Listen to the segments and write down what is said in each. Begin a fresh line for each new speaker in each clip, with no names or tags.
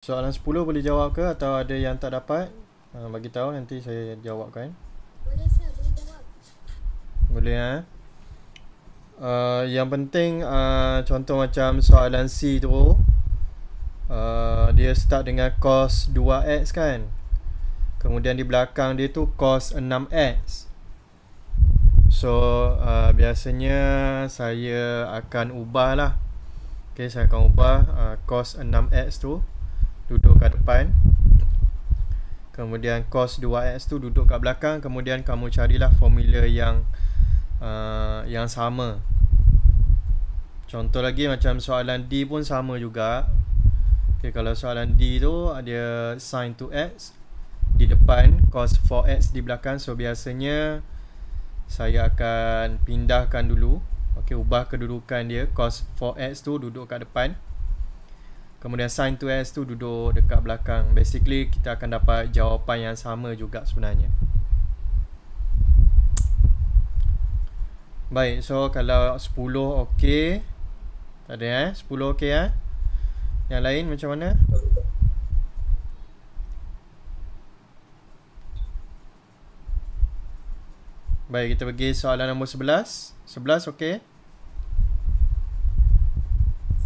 Soalan 10 boleh jawab ke atau ada yang tak dapat? Ha, bagi tahu nanti saya jawabkan. Boleh saya boleh jawab. Boleh eh. Uh, yang penting uh, contoh macam soalan C tu uh, dia start dengan cos 2x kan. Kemudian di belakang dia tu cos 6x. So uh, biasanya saya akan ubahlah. Okay, saya akan ubah uh, cos 6x tu duduk kat depan kemudian cos 2x tu duduk kat belakang kemudian kamu carilah formula yang uh, yang sama contoh lagi macam soalan D pun sama juga okay, kalau soalan D tu ada sin 2x di depan cos 4x di belakang so biasanya saya akan pindahkan dulu okay, ubah kedudukan dia cos 4x tu duduk kat depan Kemudian sin 2s tu duduk dekat belakang. Basically kita akan dapat jawapan yang sama juga sebenarnya. Baik, so kalau 10 okey. Tak ada eh, 10 okey eh. Yang lain macam mana? Baik, kita pergi soalan nombor 11. 11 okey.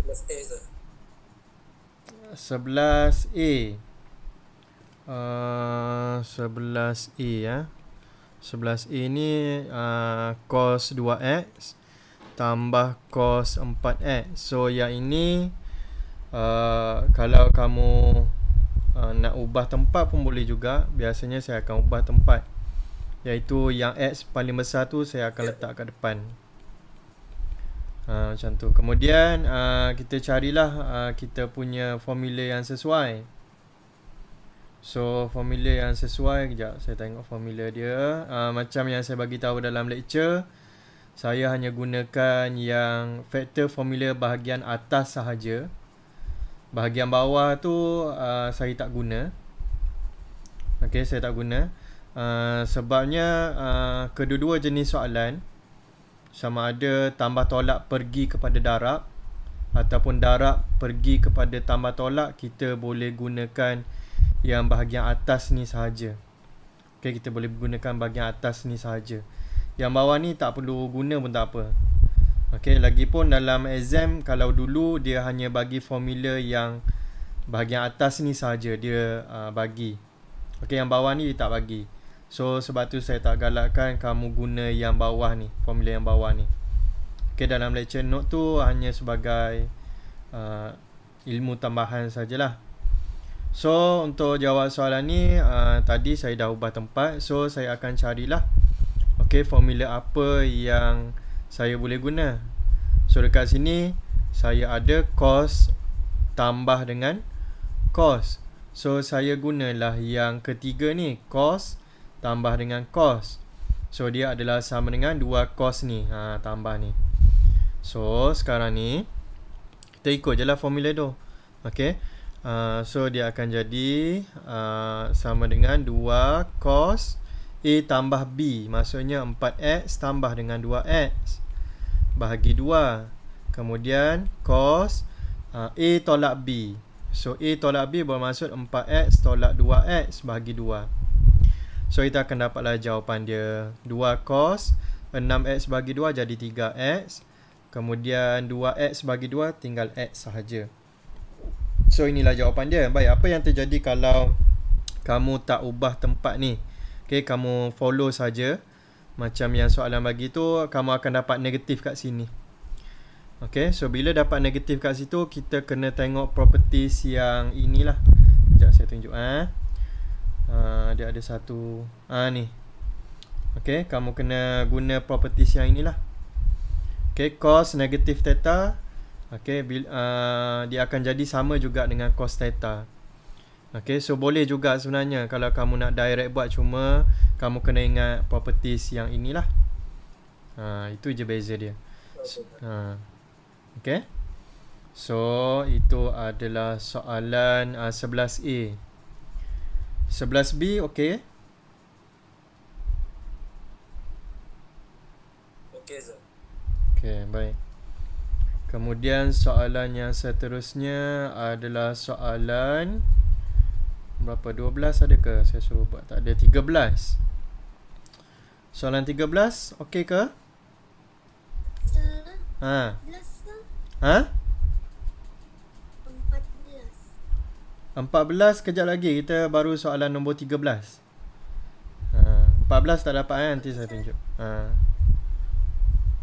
11 A Sebelas a Uh, ah, 11A ya. Sebelas 11A ni uh, cos 2x tambah cos empat x So yang ini uh, kalau kamu uh, nak ubah tempat pun boleh juga. Biasanya saya akan ubah tempat iaitu yang x paling besar tu saya akan ya. letak kat depan. Ha, macam tu. Kemudian uh, kita carilah uh, kita punya formula yang sesuai. So formula yang sesuai kejap saya tengok formula dia. Uh, macam yang saya bagi tahu dalam lecture, saya hanya gunakan yang factor formula bahagian atas sahaja. Bahagian bawah tu uh, saya tak guna. Okey, saya tak guna. Uh, sebabnya uh, kedua-dua jenis soalan sama ada tambah tolak pergi kepada darab ataupun darab pergi kepada tambah tolak kita boleh gunakan yang bahagian atas ni sahaja okay, kita boleh gunakan bahagian atas ni sahaja yang bawah ni tak perlu guna pun tak apa okay, lagipun dalam exam kalau dulu dia hanya bagi formula yang bahagian atas ni sahaja dia uh, bagi okay, yang bawah ni dia tak bagi So sebab tu saya tak galakkan kamu guna yang bawah ni Formula yang bawah ni Okay dalam lecture note tu hanya sebagai uh, ilmu tambahan sajalah So untuk jawab soalan ni uh, Tadi saya dah ubah tempat So saya akan carilah Okay formula apa yang saya boleh guna So dekat sini saya ada cos tambah dengan cos So saya gunalah yang ketiga ni Cos tambah tambah dengan cos. So dia adalah sama dengan 2 cos ni. Ha tambah ni. So sekarang ni kita ikut jelah formula tu. okay? Uh, so dia akan jadi uh, sama dengan 2 cos A tambah B. Maksudnya 4X tambah dengan 2X. Bahagi 2. Kemudian cos uh, A tolak B. So A tolak B bermaksud 4X tolak 2X bahagi So kita akan dapatlah jawapan dia 2 cos 6x bagi 2 jadi 3x Kemudian 2x bagi 2 tinggal x sahaja So inilah jawapan dia Baik apa yang terjadi kalau kamu tak ubah tempat ni Okay kamu follow saja Macam yang soalan bagi tu kamu akan dapat negatif kat sini Okay so bila dapat negatif kat situ kita kena tengok properties yang inilah Sekejap saya tunjuk ha. Ah, dia ada satu ah ni. Okey, kamu kena guna properties yang inilah. Okey, cos negatif theta okey uh, dia akan jadi sama juga dengan cos theta. Okey, so boleh juga sebenarnya kalau kamu nak direct buat cuma kamu kena ingat properties yang inilah. Uh, itu je beza dia. Ha. Uh, okey. So itu adalah soalan uh, 11A. 11B okey eh? Okey sir. Okey, baik. Kemudian soalan yang seterusnya adalah soalan berapa 12 ada ke? Saya suruh buat tak ada 13. Soalan 13 okey ke? Ha. Ha? 14 kejap lagi kita baru soalan nombor 13. Uh, 14 tak dapat kan nanti saya tunjuk. Uh.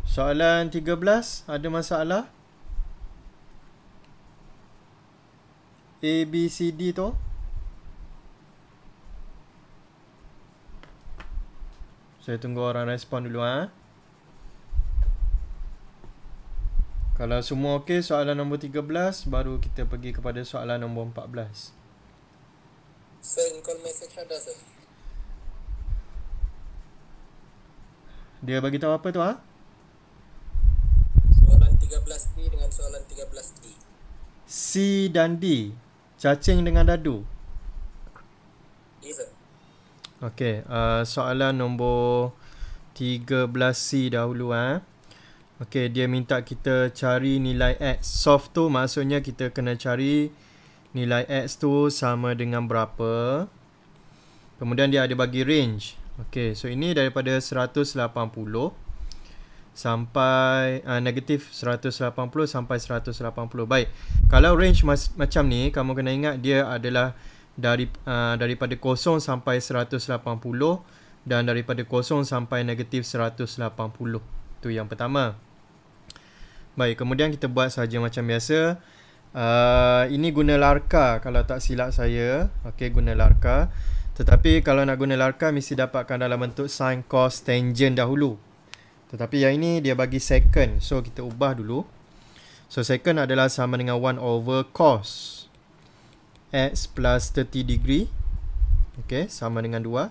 Soalan 13 ada masalah? A B C D tu. Saya tunggu orang respon dulu ah. Ha? Kalau semua okey soalan nombor 13 baru kita pergi kepada soalan nombor 14. Sir, call message ada Dia bagi tahu apa tu ah? Soalan 13B dengan soalan 13D. C dan D. Cacing dengan dadu. Okey, uh, soalan nombor 13C dahulu ah. Eh. Okey, dia minta kita cari nilai X. Soft tu maksudnya kita kena cari nilai X tu sama dengan berapa. Kemudian dia ada bagi range. Okey, so ini daripada 180 sampai uh, negatif 180 sampai 180. Baik, kalau range mas, macam ni, kamu kena ingat dia adalah dari uh, daripada 0 sampai 180 dan daripada 0 sampai negatif 180. Tu yang pertama. Baik, kemudian kita buat saja macam biasa. Uh, ini guna larka kalau tak silap saya. Okey, guna larka. Tetapi kalau nak guna larka mesti dapatkan dalam bentuk sin cos tangent dahulu. Tetapi yang ini dia bagi second. So kita ubah dulu. So second adalah sama dengan 1 over cos x plus 30 degree. Okey, sama dengan 2.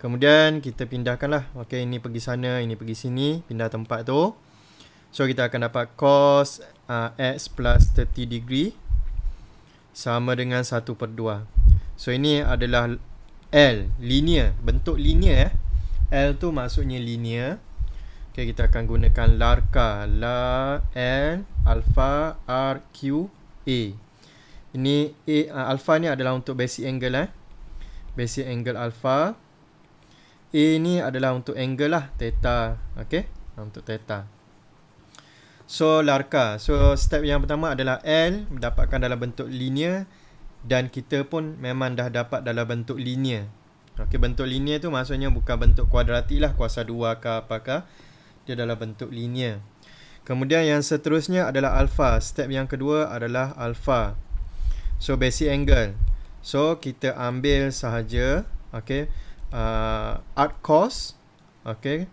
Kemudian kita pindahkanlah. Okey, ini pergi sana, ini pergi sini, pindah tempat tu. So kita akan dapat cos uh, x plus 30 degree sama dengan 1 per 2. So ini adalah L, linear, bentuk linear eh. L tu maksudnya linear. Okay, kita akan gunakan larka, la, L, alpha, R, Q, A. Ini A, uh, alpha ni adalah untuk basic angle eh. Basic angle alpha. A ni adalah untuk angle lah, theta. Okay, untuk theta. So larka. So step yang pertama adalah L dapatkan dalam bentuk linear dan kita pun memang dah dapat dalam bentuk linear. Okey bentuk linear tu maksudnya bukan bentuk kuadratik lah kuasa 2 ke apakah dia dalam bentuk linear. Kemudian yang seterusnya adalah alpha. Step yang kedua adalah alpha. So basic angle. So kita ambil sahaja okey uh, arc cos okey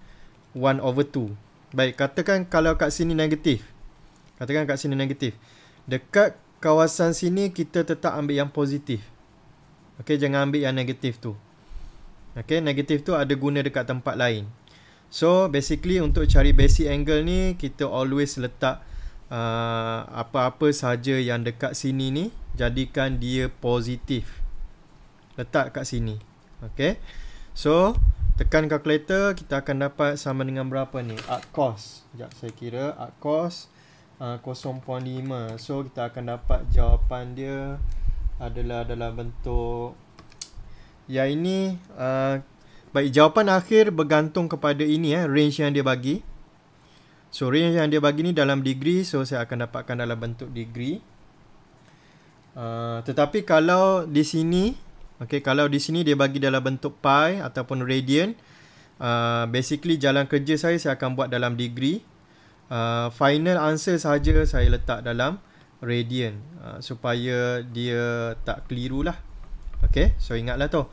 1 over 2. Baik, katakan kalau kat sini negatif. Katakan kat sini negatif. Dekat kawasan sini kita tetap ambil yang positif. Okey, jangan ambil yang negatif tu. Okey, negatif tu ada guna dekat tempat lain. So, basically untuk cari basic angle ni kita always letak uh, apa-apa saja yang dekat sini ni jadikan dia positif. Letak kat sini. Okey. So, tekan calculator kita akan dapat sama dengan berapa ni? Arc cost. Sekejap saya kira arc cost uh, 0.5. So, kita akan dapat jawapan dia adalah dalam bentuk ya ini uh, baik jawapan akhir bergantung kepada ini eh range yang dia bagi. So, range yang dia bagi ni dalam degree. So, saya akan dapatkan dalam bentuk degree. Uh, tetapi kalau di sini Okay, kalau di sini dia bagi dalam bentuk pi ataupun radian. Uh, basically jalan kerja saya saya akan buat dalam degree. Uh, final answer saja saya letak dalam radian uh, supaya dia tak keliru lah. Okay, so ingatlah tu.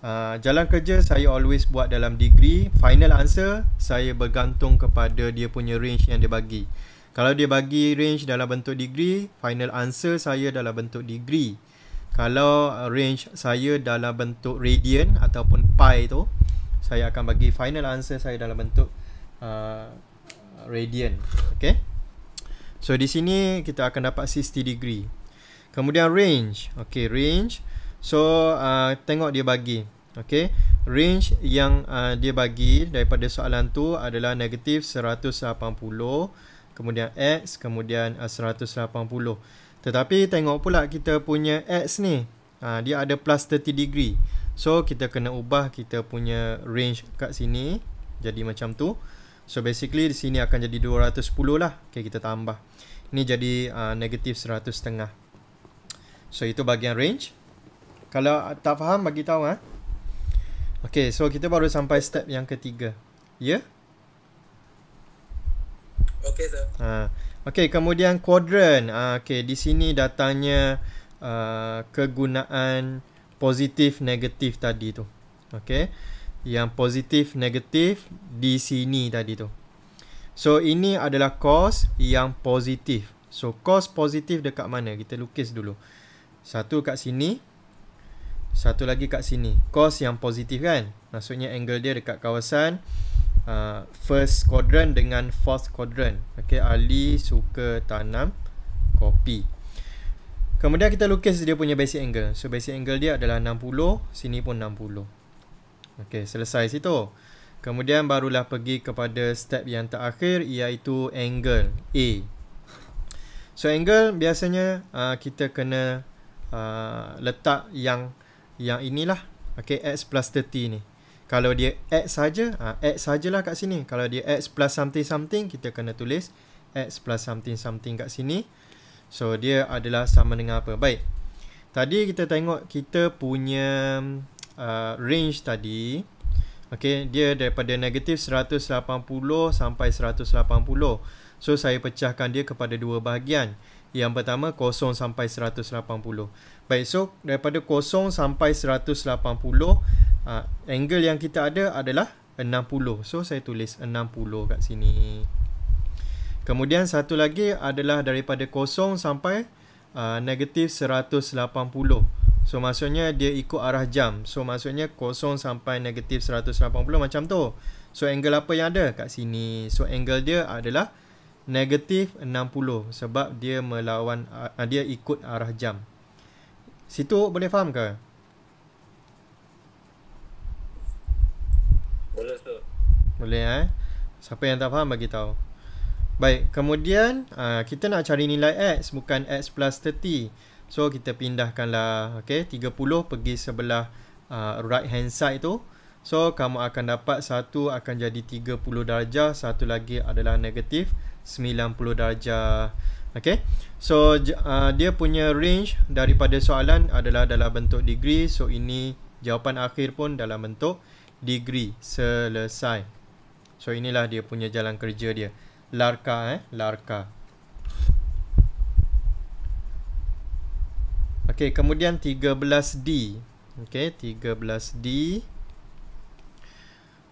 Uh, jalan kerja saya always buat dalam degree. Final answer saya bergantung kepada dia punya range yang dia bagi. Kalau dia bagi range dalam bentuk degree, final answer saya dalam bentuk degree kalau uh, range saya dalam bentuk radian ataupun pi tu saya akan bagi final answer saya dalam bentuk uh, radian okay? so di sini kita akan dapat 60 degree kemudian range okay range so uh, tengok dia bagi okay? range yang uh, dia bagi daripada soalan tu adalah negatif 180 kemudian x kemudian uh, 180 tetapi tengok pula kita punya X ni. Ha, dia ada plus 30 degree. So kita kena ubah kita punya range kat sini. Jadi macam tu. So basically di sini akan jadi 210 lah. Okay kita tambah. Ni jadi uh, negatif 100 setengah. So itu bahagian range. Kalau tak faham bagi tahu ah. Ha? Okay so kita baru sampai step yang ketiga. Ya? Yeah? Okay sir. Haa. Okey, kemudian kuadran. Uh, ah, Okey, di sini datanya uh, ah, kegunaan positif negatif tadi tu. Okey. Yang positif negatif di sini tadi tu. So ini adalah cos yang positif. So cos positif dekat mana? Kita lukis dulu. Satu kat sini. Satu lagi kat sini. Cos yang positif kan? Maksudnya angle dia dekat kawasan uh, first quadrant dengan fourth quadrant. Okey, Ali suka tanam kopi. Kemudian kita lukis dia punya basic angle. So basic angle dia adalah 60, sini pun 60. Okey, selesai situ. Kemudian barulah pergi kepada step yang terakhir iaitu angle A. So angle biasanya uh, kita kena uh, letak yang yang inilah. Okey, X plus 30 ni kalau dia x saja ah ha, x sajalah kat sini kalau dia x plus something something kita kena tulis x plus something something kat sini so dia adalah sama dengan apa baik tadi kita tengok kita punya uh, range tadi Okay, dia daripada negatif 180 sampai 180 so saya pecahkan dia kepada dua bahagian yang pertama 0 sampai 180 Baik, so daripada kosong sampai 180, uh, ah, angle yang kita ada adalah 60. So, saya tulis 60 kat sini. Kemudian, satu lagi adalah daripada kosong sampai uh, negatif 180. So, maksudnya dia ikut arah jam. So, maksudnya kosong sampai negatif 180 macam tu. So, angle apa yang ada kat sini? So, angle dia adalah negatif 60 sebab dia melawan uh, dia ikut arah jam. Situ boleh faham ke? Boleh tu. Boleh eh. Siapa yang tak faham bagi tahu. Baik, kemudian uh, kita nak cari nilai x bukan x plus 30. So kita pindahkanlah okey 30 pergi sebelah uh, right hand side tu. So kamu akan dapat satu akan jadi 30 darjah, satu lagi adalah negatif 90 darjah. Okay, so uh, dia punya range daripada soalan adalah dalam bentuk degree. So ini jawapan akhir pun dalam bentuk degree selesai. So inilah dia punya jalan kerja dia. Larka eh, larka. Okay, kemudian 13D. Okay, 13D.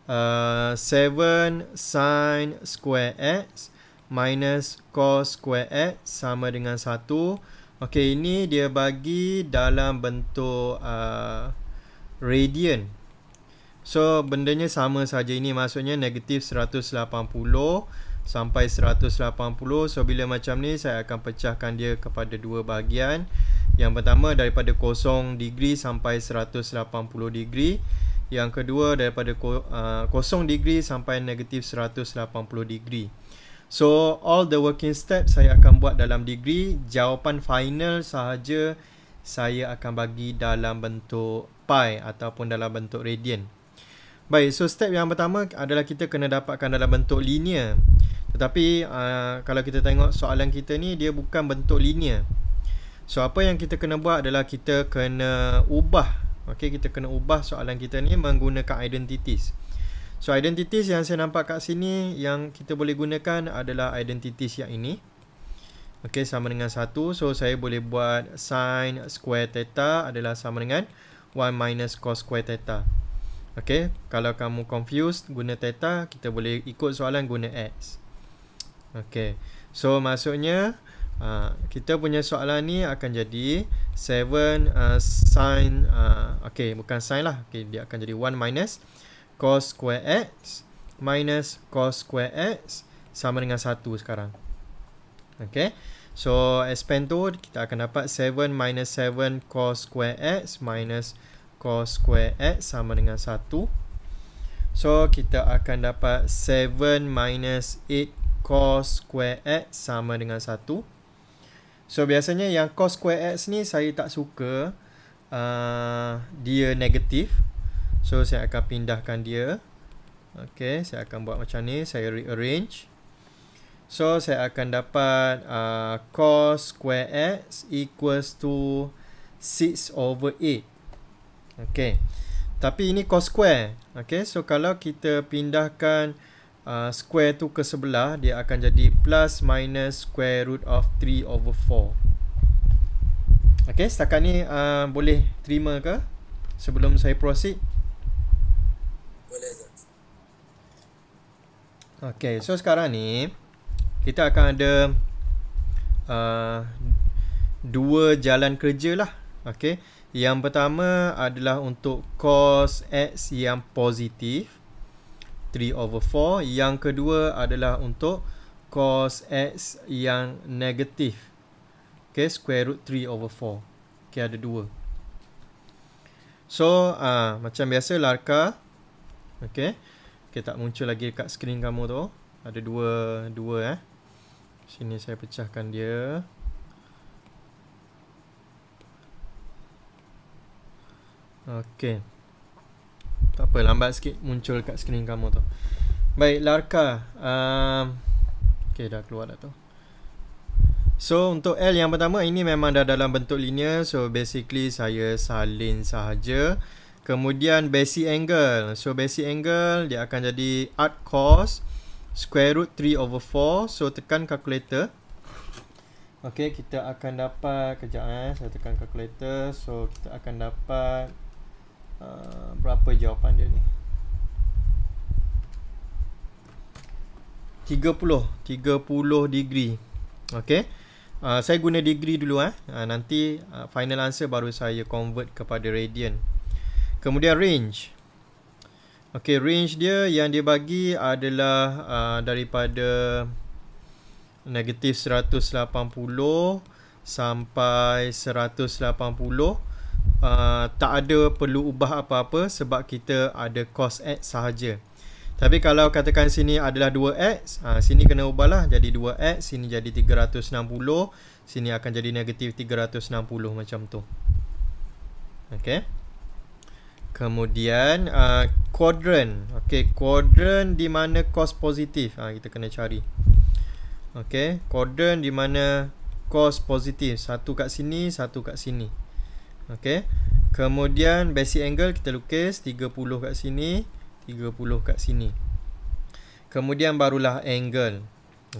Uh, 7 sine square x minus cos square x sama dengan 1. Okey, ini dia bagi dalam bentuk uh, radian. So, bendanya sama saja ini maksudnya negatif 180 sampai 180. So, bila macam ni saya akan pecahkan dia kepada dua bahagian. Yang pertama daripada 0 degree sampai 180 degree. Yang kedua daripada 0 uh, degree sampai negatif 180 degree. So all the working steps saya akan buat dalam degree Jawapan final sahaja saya akan bagi dalam bentuk pi ataupun dalam bentuk radian Baik, so step yang pertama adalah kita kena dapatkan dalam bentuk linear Tetapi uh, kalau kita tengok soalan kita ni dia bukan bentuk linear So apa yang kita kena buat adalah kita kena ubah Okay, kita kena ubah soalan kita ni menggunakan identities So identities yang saya nampak kat sini yang kita boleh gunakan adalah identities yang ini. Okey sama dengan 1. So saya boleh buat sin square theta adalah sama dengan 1 minus cos square theta. Okey, kalau kamu confused guna theta, kita boleh ikut soalan guna x. Okey. So maksudnya uh, kita punya soalan ni akan jadi 7 uh, ah, sin uh, okey bukan sin lah. Okey dia akan jadi 1 minus cos square x minus cos square x sama dengan 1 sekarang. Okay. So, expand tu kita akan dapat 7 minus 7 cos square x minus cos square x sama dengan 1. So, kita akan dapat 7 minus 8 cos square x sama dengan 1. So, biasanya yang cos square x ni saya tak suka uh, dia negatif. So saya akan pindahkan dia Okay, saya akan buat macam ni Saya rearrange So saya akan dapat uh, Cos square X Equals to 6 over 8 Okay Tapi ini cos square Okay, so kalau kita pindahkan uh, Square tu ke sebelah Dia akan jadi plus minus Square root of 3 over 4 Okay, setakat ni uh, Boleh terima ke Sebelum saya proceed Okay, so sekarang ni kita akan ada uh, dua jalan kerja lah. Okay, yang pertama adalah untuk cos x yang positif 3 over 4. Yang kedua adalah untuk cos x yang negatif. Okay, square root 3 over 4. Okay, ada dua. So, uh, macam biasa larka. Okay. Okay, tak muncul lagi dekat skrin kamu tu. Ada dua, dua eh. Sini saya pecahkan dia. Okay. Tak apa, lambat sikit muncul dekat skrin kamu tu. Baik, Larka. Um, okay, dah keluar dah tu. So untuk L yang pertama ini memang dah dalam bentuk linear So basically saya salin sahaja Kemudian basic angle. So basic angle dia akan jadi art cos square root 3 over 4. So tekan calculator. Okay kita akan dapat kejap eh saya tekan calculator. So kita akan dapat uh, berapa jawapan dia ni. 30 30 degree ok uh, saya guna degree dulu eh. uh, nanti uh, final answer baru saya convert kepada radian Kemudian range. Okey, range dia yang dia bagi adalah uh, daripada negatif 180 sampai 180. Uh, tak ada perlu ubah apa-apa sebab kita ada cos x sahaja. Tapi kalau katakan sini adalah 2x, ha, uh, sini kena ubahlah jadi 2x, sini jadi 360, sini akan jadi negatif 360 macam tu. Okay. Kemudian uh, quadrant. Okey, quadrant di mana cos positif. Ah kita kena cari. Okey, quadrant di mana cos positif. Satu kat sini, satu kat sini. Okey. Kemudian basic angle kita lukis 30 kat sini, 30 kat sini. Kemudian barulah angle.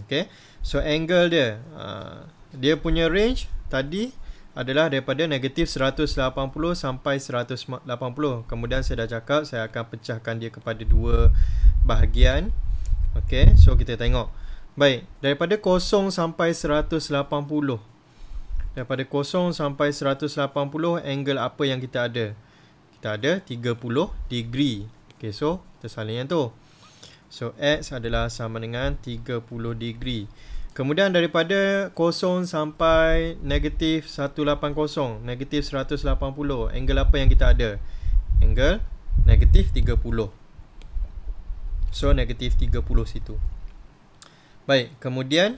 Okey. So angle dia uh, dia punya range tadi adalah daripada negatif 180 sampai 180. Kemudian saya dah cakap saya akan pecahkan dia kepada dua bahagian. Okey, so kita tengok. Baik, daripada 0 sampai 180. Daripada 0 sampai 180 angle apa yang kita ada? Kita ada 30 degree. Okey, so kita salin yang tu. So x adalah sama dengan 30 degree. Kemudian daripada kosong sampai negatif 180, negatif 180, angle apa yang kita ada? Angle negatif 30. So negatif 30 situ. Baik, kemudian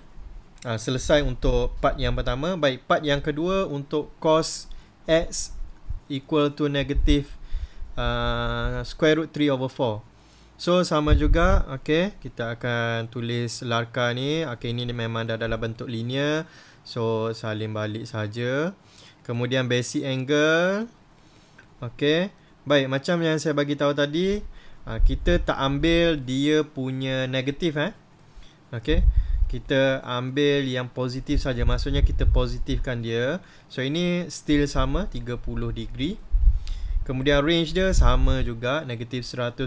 ha, selesai untuk part yang pertama. Baik, part yang kedua untuk cos x equal to negatif uh, ah, square root 3 over 4. So sama juga okay, Kita akan tulis larka ni okay, Ini memang dah dalam bentuk linear So saling balik saja. Kemudian basic angle Okay Baik macam yang saya bagi tahu tadi ah, Kita tak ambil dia punya negatif eh? Okay Kita ambil yang positif saja. Maksudnya kita positifkan dia So ini still sama 30 degree Kemudian range dia sama juga negatif 180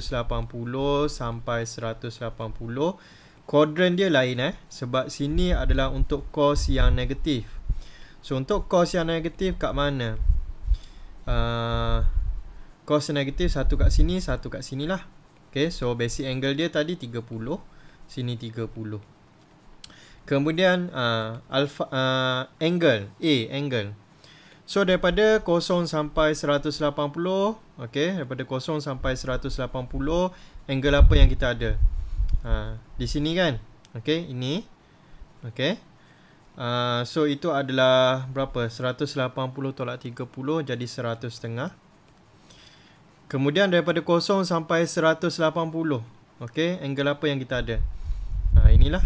sampai 180. Quadrant dia lain eh sebab sini adalah untuk cos yang negatif. So untuk cos yang negatif kat mana? Uh, ah, cos negatif satu kat sini, satu kat sini lah. Okay, so basic angle dia tadi 30, sini 30. Kemudian uh, alpha uh, angle A angle So daripada 0 sampai 180 Okay daripada 0 sampai 180 Angle apa yang kita ada ha, Di sini kan Okay ini Okay Uh, so itu adalah berapa 180 tolak 30 jadi 100 setengah Kemudian daripada 0 sampai 180 Okay angle apa yang kita ada uh, Inilah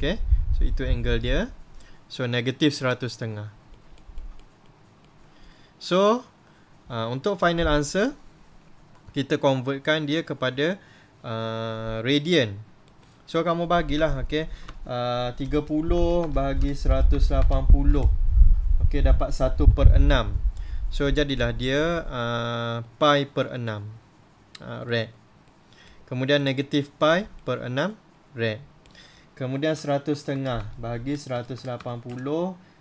Okay so itu angle dia So negatif 100 setengah So uh, untuk final answer kita convertkan dia kepada uh, radian. So kamu bagilah okey uh, 30 bahagi 180. Okey dapat 1/6. So jadilah dia uh, pi per 6 uh, rad. Kemudian negatif pi per 6 rad. Kemudian 100 setengah bahagi 180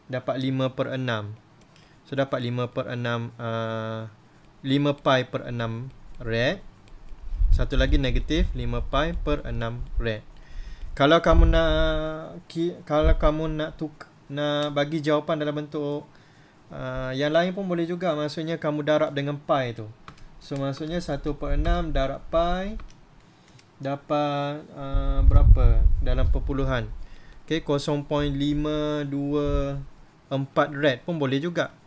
dapat 5 per So dapat 5 per 6 uh, 5 pi per 6 red Satu lagi negatif 5 pi per 6 red Kalau kamu nak Kalau kamu nak tuk, nak Bagi jawapan dalam bentuk uh, Yang lain pun boleh juga Maksudnya kamu darab dengan pi tu So maksudnya 1 per 6 darab pi Dapat uh, berapa dalam perpuluhan Okay 0.524 red pun boleh juga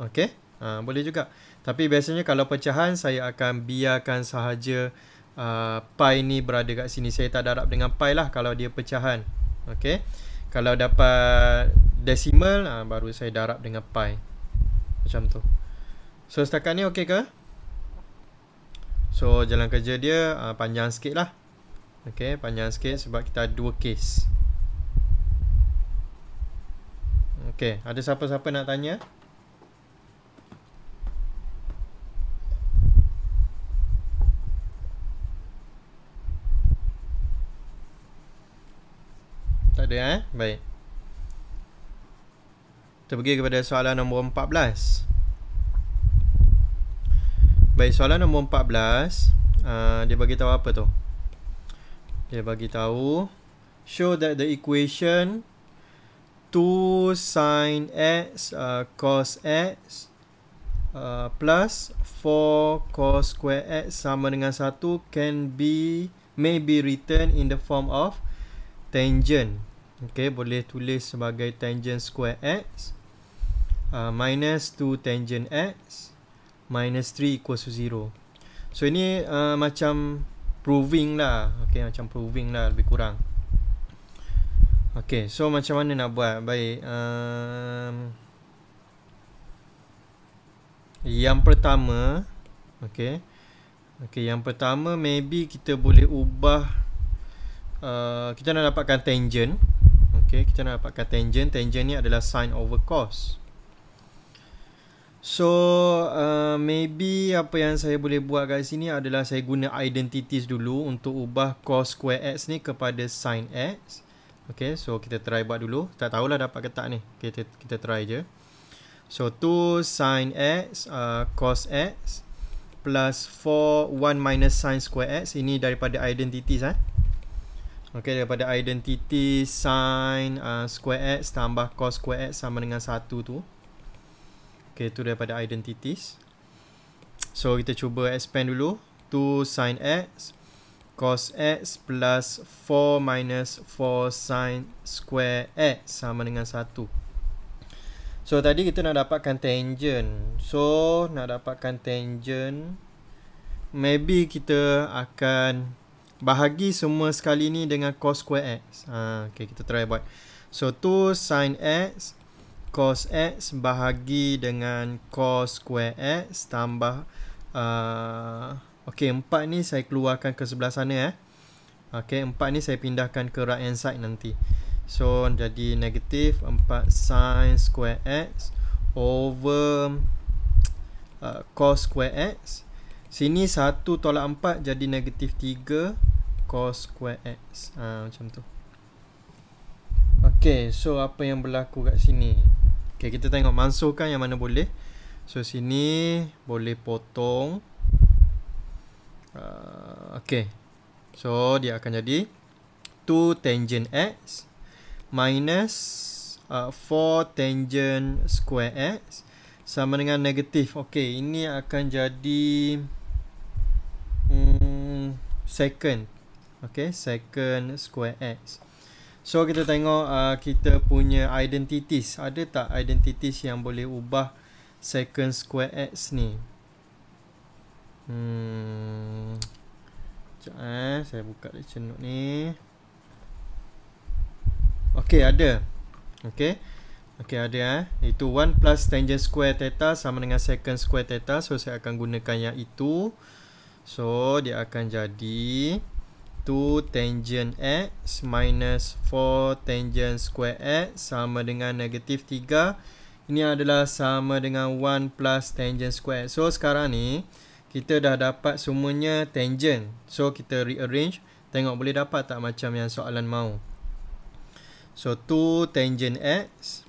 Okey. Ha, boleh juga. Tapi biasanya kalau pecahan saya akan biarkan sahaja uh, ah, pi ni berada kat sini. Saya tak darab dengan pi lah kalau dia pecahan. Okey. Kalau dapat decimal ha, baru saya darab dengan pi. Macam tu. So setakat ni okey ke? So jalan kerja dia uh, panjang sikit lah. Okey, panjang sikit sebab kita ada dua case. Okey, ada siapa-siapa nak tanya? Tak ada eh? Baik. Kita pergi kepada soalan nombor 14. Baik, soalan nombor 14, uh, ah, dia bagi tahu apa tu? Dia bagi tahu show that the equation 2 sin x uh, cos x Uh, plus 4 cos square x sama dengan 1 can be may be written in the form of tangent Okay, boleh tulis sebagai tangent square x uh, minus 2 tangent x minus 3 equals 0. So, ini uh, macam proving lah. Okay, macam proving lah lebih kurang. Okay, so macam mana nak buat? Baik. Um, yang pertama, okay. Okay, yang pertama maybe kita boleh ubah uh, kita nak dapatkan tangent. Okay, kita nak dapatkan tangent. Tangent ni adalah sine over cos. So, uh, maybe apa yang saya boleh buat kat sini adalah saya guna identities dulu untuk ubah cos square x ni kepada sine x. Okay, so kita try buat dulu. Tak tahulah dapat ke tak ni. Kita, kita try je. So, 2 sine x uh, cos x plus 4 1 minus sine square x. Ini daripada identities. Eh? Okey daripada identity sin uh, square x tambah cos square x sama dengan 1 tu. Okey tu daripada identities. So kita cuba expand dulu 2 sin x cos x plus 4 minus 4 sin square x sama dengan 1. So tadi kita nak dapatkan tangent. So nak dapatkan tangent maybe kita akan Bahagi semua sekali ni dengan cos square x. Ha, okay, kita try buat. So, 2 sin x cos x bahagi dengan cos square x tambah... Uh, okay, 4 ni saya keluarkan ke sebelah sana eh. Okay, 4 ni saya pindahkan ke right hand side nanti. So, jadi negatif 4 sin square x over uh, cos square x. Sini 1 tolak 4 jadi negatif 3 cos square x ha, macam tu Okay, so apa yang berlaku kat sini Okay, kita tengok mansuhkan yang mana boleh So sini boleh potong uh, Okay So dia akan jadi 2 tangent x Minus uh, ah, 4 tangent square x Sama dengan negatif Okay, ini akan jadi hmm, Second okay, second square x. So kita tengok uh, kita punya identities. Ada tak identities yang boleh ubah second square x ni? Hmm. Jom eh saya buka lecture note ni. Okay, ada. Okay, okay ada eh. Itu 1 plus tangent square theta sama dengan second square theta. So saya akan gunakan yang itu. So dia akan jadi 2 tangent X minus 4 tangent square X sama dengan negatif 3. Ini adalah sama dengan 1 plus tangent square X. So sekarang ni kita dah dapat semuanya tangent. So kita rearrange. Tengok boleh dapat tak macam yang soalan mau. So 2 tangent X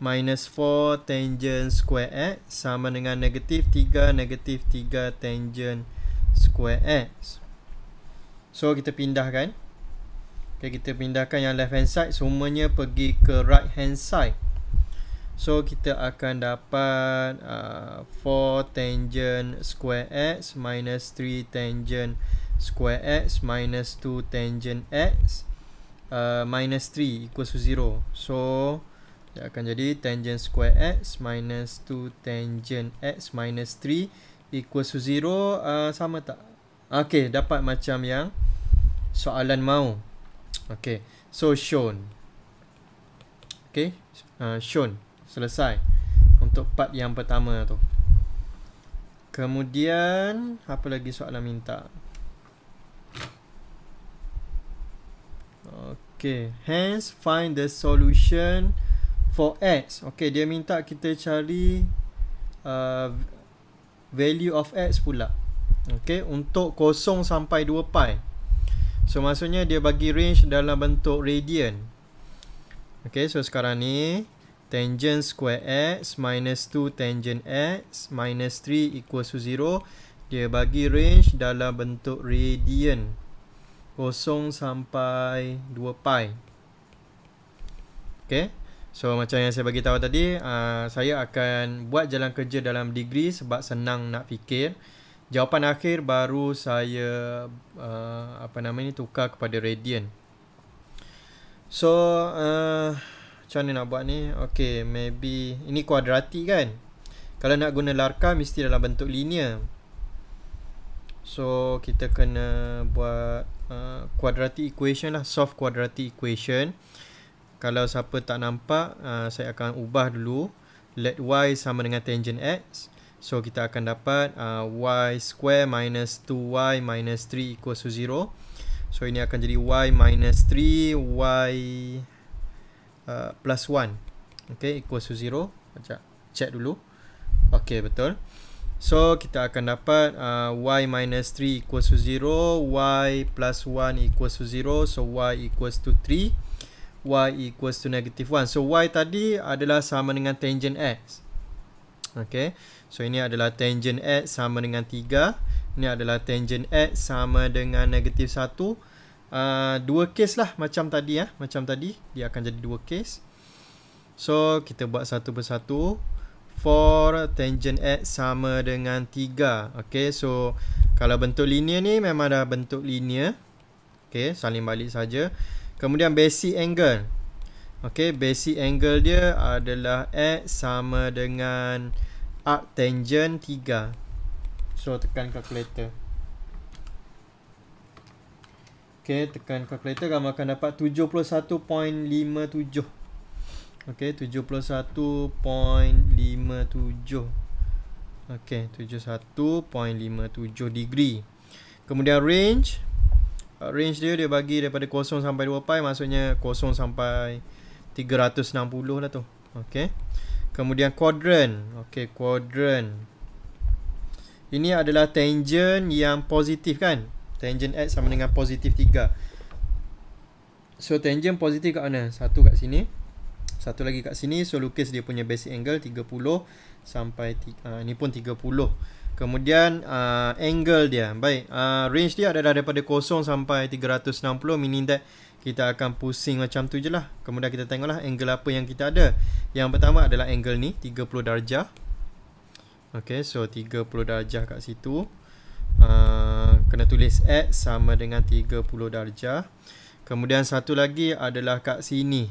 minus 4 tangent square X sama dengan negatif 3 negatif 3 tangent square X. So kita pindahkan okay, Kita pindahkan yang left hand side Semuanya pergi ke right hand side So kita akan dapat uh, 4 tangent square x Minus 3 tangent square x Minus 2 tangent x uh, Minus 3 equals to 0 So dia akan jadi tangent square x Minus 2 tangent x Minus 3 equals to 0 uh, Sama tak? Okay, dapat macam yang soalan mau. Okay, so shown. Okay, uh, shown. Selesai. Untuk part yang pertama tu. Kemudian, apa lagi soalan minta? Okay, hence find the solution for x. Okay, dia minta kita cari uh, value of x pula okey untuk kosong sampai 2 pi so maksudnya dia bagi range dalam bentuk radian okey so sekarang ni tangent square x minus 2 tangent x minus 3 equals to 0 dia bagi range dalam bentuk radian kosong sampai 2 pi okey So macam yang saya bagi tahu tadi, uh, saya akan buat jalan kerja dalam degree sebab senang nak fikir jawapan akhir baru saya uh, apa nama ni tukar kepada radian. So uh, nak buat ni? Okay, maybe ini kuadrati kan? Kalau nak guna larka mesti dalam bentuk linear. So kita kena buat uh, equation lah, soft quadratic equation. Kalau siapa tak nampak, uh, saya akan ubah dulu. Let y sama dengan tangent x. So kita akan dapat uh, y square minus 2y minus 3 equals to 0. So ini akan jadi y minus 3 y uh, plus 1. Okay, equals to 0. Sekejap, check dulu. Okay, betul. So kita akan dapat uh, y minus 3 equals to 0, y plus 1 equals to 0. So y equals to 3, y equals to negative 1. So y tadi adalah sama dengan tangent x. Okay. So ini adalah tangent X sama dengan 3 Ini adalah tangent X sama dengan negatif 1 uh, ah, Dua case lah macam tadi ya Macam tadi dia akan jadi dua case. So kita buat satu persatu For tangent X sama dengan 3 Okay so kalau bentuk linear ni memang dah bentuk linear Okay saling balik saja. Kemudian basic angle Okay basic angle dia adalah X sama dengan Arc tangent 3 So tekan calculator Okay tekan calculator Kamu akan dapat 71.57 Okay 71.57 Okay 71.57 degree Kemudian range uh, Range dia dia bagi daripada 0 sampai 2 pi Maksudnya 0 sampai 360 lah tu Okay Kemudian kuadran, Okey, kuadran. Ini adalah tangent yang positif kan? Tangent X sama dengan positif 3. So, tangent positif kat mana? Satu kat sini. Satu lagi kat sini. So, lukis dia punya basic angle 30 sampai... Uh, ini pun 30. Kemudian, uh, angle dia. Baik. Uh, range dia adalah daripada kosong sampai 360. Meaning that kita akan pusing macam tu je lah Kemudian kita tengoklah angle apa yang kita ada Yang pertama adalah angle ni 30 darjah Okay, so 30 darjah kat situ uh, Kena tulis X sama dengan 30 darjah Kemudian satu lagi adalah kat sini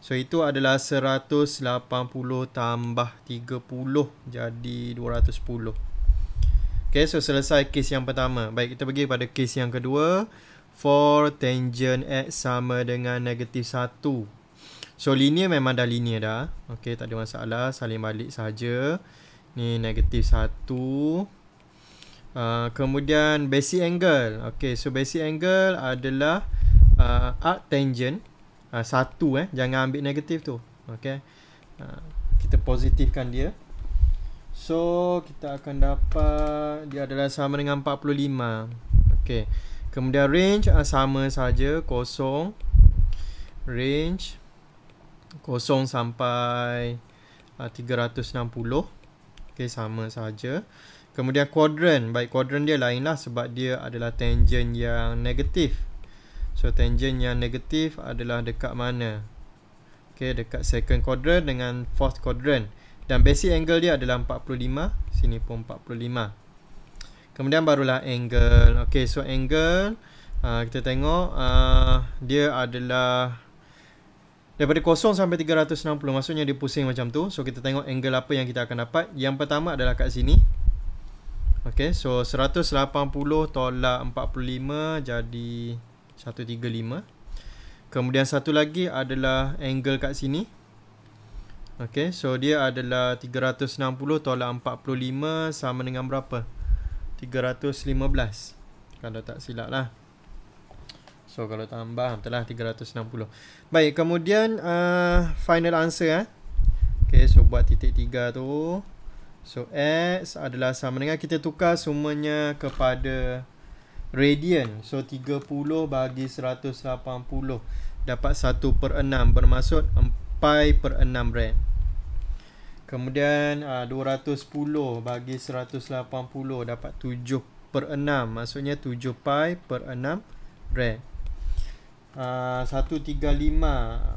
So itu adalah 180 tambah 30 jadi 210 Okay, so selesai kes yang pertama Baik kita pergi pada kes yang kedua 4 tangent x sama dengan negatif 1. So linear memang dah linear dah. Okey, tak ada masalah. saling balik saja. Ni negatif 1. Uh, ah, kemudian basic angle. Okey, so basic angle adalah uh, arc tangent. Uh, ah, 1 eh. Jangan ambil negatif tu. Okey. Uh, kita positifkan dia. So, kita akan dapat dia adalah sama dengan 45. Okey. Kemudian range uh, sama saja kosong. Range kosong sampai ah, uh, 360. Okey sama saja. Kemudian quadrant. Baik quadrant dia lainlah sebab dia adalah tangent yang negatif. So tangent yang negatif adalah dekat mana? Okey dekat second quadrant dengan fourth quadrant. Dan basic angle dia adalah 45. Sini pun 45. Kemudian barulah angle. Okey, so angle uh, kita tengok uh, dia adalah daripada kosong sampai 360. Maksudnya dia pusing macam tu. So kita tengok angle apa yang kita akan dapat. Yang pertama adalah kat sini. Okey, so 180 tolak 45 jadi 135. Kemudian satu lagi adalah angle kat sini. Okay, so dia adalah 360 tolak 45 sama dengan berapa? 315 kalau tak silap lah so kalau tambah betul lah 360 baik kemudian uh, final answer eh. ok so buat titik 3 tu so X adalah sama dengan kita tukar semuanya kepada radian so 30 bagi 180 dapat 1 per 6 bermaksud 4 per 6 rand Kemudian ah, uh, 210 bagi 180 dapat 7 per 6. Maksudnya 7 pi per 6 rad. Uh, 135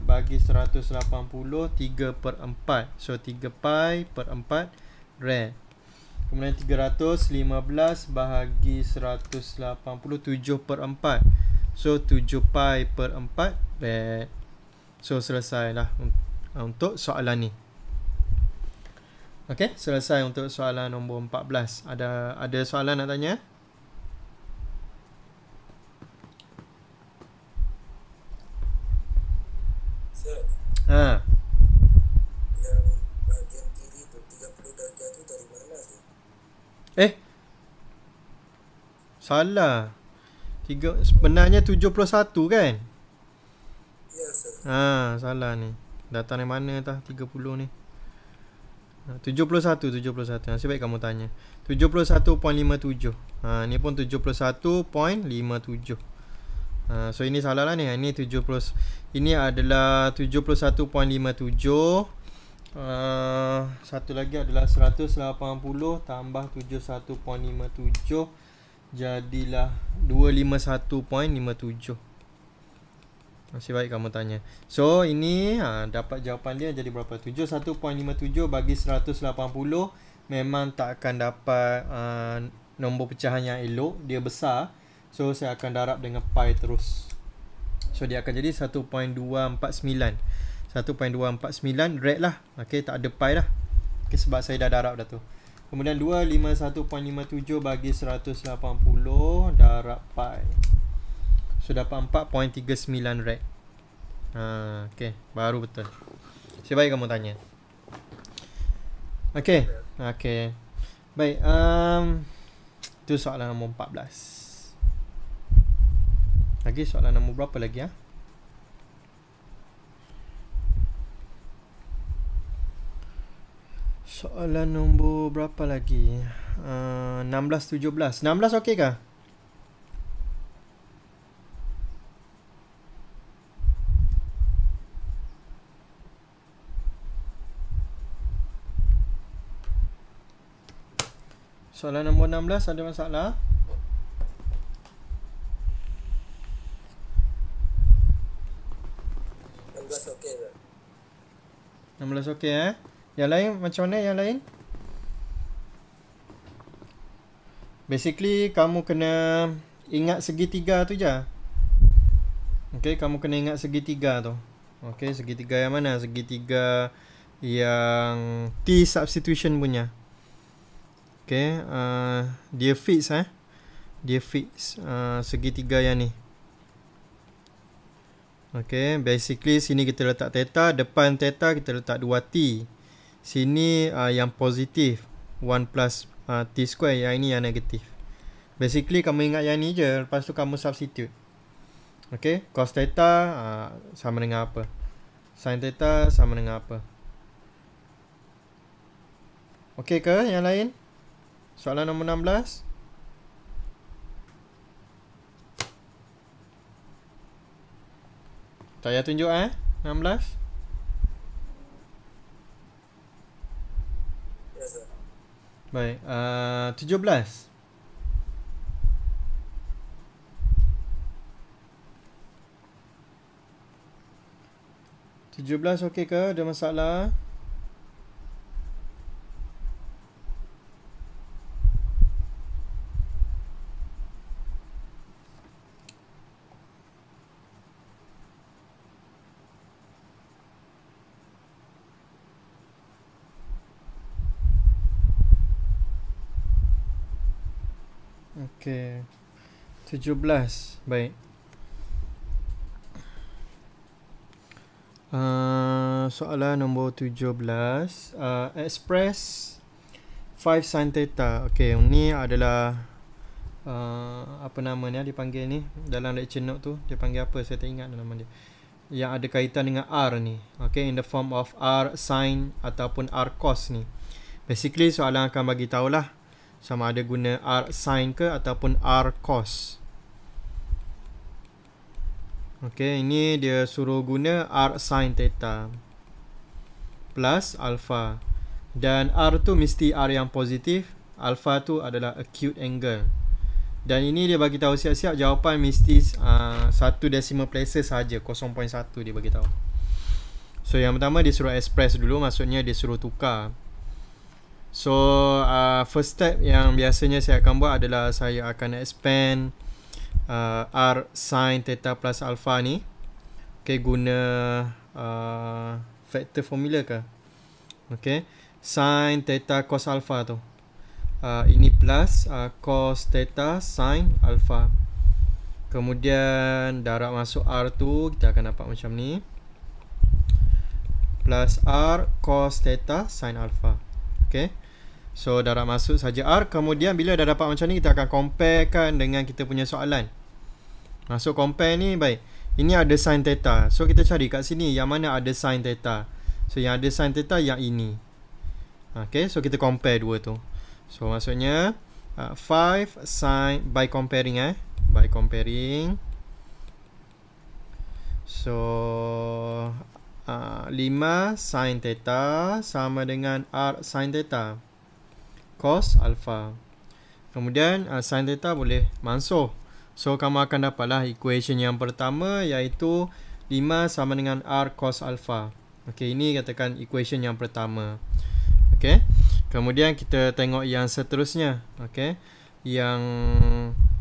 bagi 180 3 per 4. So 3 pi per 4 rad. Kemudian 315 bahagi 180 7 per 4. So 7 pi per 4 rad. So selesailah untuk soalan ni. Okey, selesai untuk soalan nombor 14. Ada ada soalan nak tanya? Sir. Ha. Yang bahagian kiri tu 30 darjah tu dari mana tu? Eh. Salah. Tiga, sebenarnya 71 kan? Ya, sir. Ha, salah ni. Datang dari mana tah 30 ni? 71 ha, 71 Nasib baik kamu tanya 71.57 ha, Ni pun 71.57 ha, So ini salah lah ni ha, Ini 70 Ini adalah 71.57 uh, ha, Satu lagi adalah 180 Tambah 71.57 Jadilah 251.57 masih baik kamu tanya. So ini ha, dapat jawapan dia jadi berapa? 71.57 bagi 180 memang tak akan dapat uh, nombor pecahan yang elok. Dia besar. So saya akan darab dengan pi terus. So dia akan jadi 1.249. 1.249 red lah. Okay tak ada pi lah. Okay, sebab saya dah darab dah tu. Kemudian 251.57 bagi 180 darab pi. So dapat 4.39 red uh, Okay Baru betul Siapa baik kamu tanya Okay Okay Baik um, Itu soalan nombor 14 Lagi soalan nombor berapa lagi ya? Soalan nombor berapa lagi? Uh, 16, 17 16 okey kah? Soalan nombor 16 ada masalah. Okey. 16 okey eh. Yang lain macam mana yang lain? Basically kamu kena ingat segitiga tu je. Okey, kamu kena ingat segitiga tu. Okey, segitiga yang mana? Segitiga yang T substitution punya. Okay, uh, dia fix eh. Dia fix uh, segitiga yang ni. Okay, basically sini kita letak theta. Depan theta kita letak 2t. Sini uh, yang positif. 1 plus uh, t square. Yang ini yang negatif. Basically kamu ingat yang ni je. Lepas tu kamu substitute. Okay, cos theta uh, sama dengan apa? Sin theta sama dengan apa? Okay ke yang lain? Okay. Soalan nombor 16. Saya tunjuk eh. 16. Baik, uh, 17 17 okey ke? Ada masalah? Okay. 17. Baik. Uh, soalan nombor 17. Uh, ah, express 5 sin theta. Okay. ini adalah... Uh, apa nama ni dia panggil ni dalam lecture note tu dia panggil apa saya tak ingat nama dia yang ada kaitan dengan R ni okay in the form of R sine ataupun R cos ni basically soalan akan bagi tahulah sama ada guna R sin ke ataupun R cos. Okey, ini dia suruh guna R sin theta plus alpha. Dan R tu mesti R yang positif, alpha tu adalah acute angle. Dan ini dia bagi tahu siap-siap jawapan mesti ah, satu decimal places saja, 0.1 dia bagi tahu. So yang pertama dia suruh express dulu maksudnya dia suruh tukar So uh, first step yang biasanya saya akan buat adalah saya akan expand uh, R sin theta plus alpha ni Okay guna uh, vector formula ke Okay sin theta cos alpha tu uh, Ini plus uh, cos theta sin alpha Kemudian darab masuk R tu kita akan dapat macam ni plus R cos theta sin alpha Okay So darah masuk saja R Kemudian bila dah dapat macam ni Kita akan compare kan dengan kita punya soalan Masuk compare ni baik Ini ada sin theta So kita cari kat sini yang mana ada sin theta So yang ada sin theta yang ini Okay so kita compare dua tu So maksudnya 5 uh, sin by comparing eh By comparing So 5 uh, sin theta sama dengan R sin theta cos alpha. Kemudian uh, sin theta boleh mansuh. So kamu akan dapatlah equation yang pertama iaitu 5 sama dengan r cos alpha. Okey, ini katakan equation yang pertama. Okey. Kemudian kita tengok yang seterusnya. Okey. Yang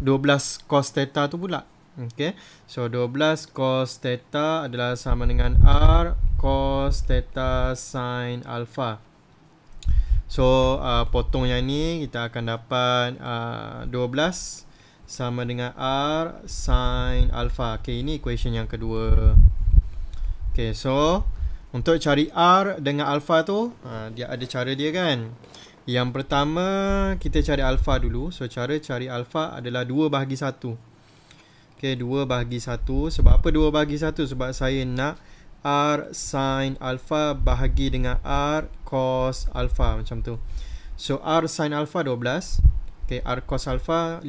12 cos theta tu pula. Okey. So 12 cos theta adalah sama dengan r cos theta sin alpha. So uh, potong yang ni kita akan dapat uh, 12 sama dengan R sin alpha. Okay, ini equation yang kedua. Okay, so untuk cari R dengan alpha tu, uh, dia ada cara dia kan. Yang pertama, kita cari alpha dulu. So, cara cari alpha adalah 2 bahagi 1. Okay, 2 bahagi 1. Sebab apa 2 bahagi 1? Sebab saya nak R sin alpha bahagi dengan R cos alpha macam tu. So R sin alpha 12. Okay, R cos alpha 5.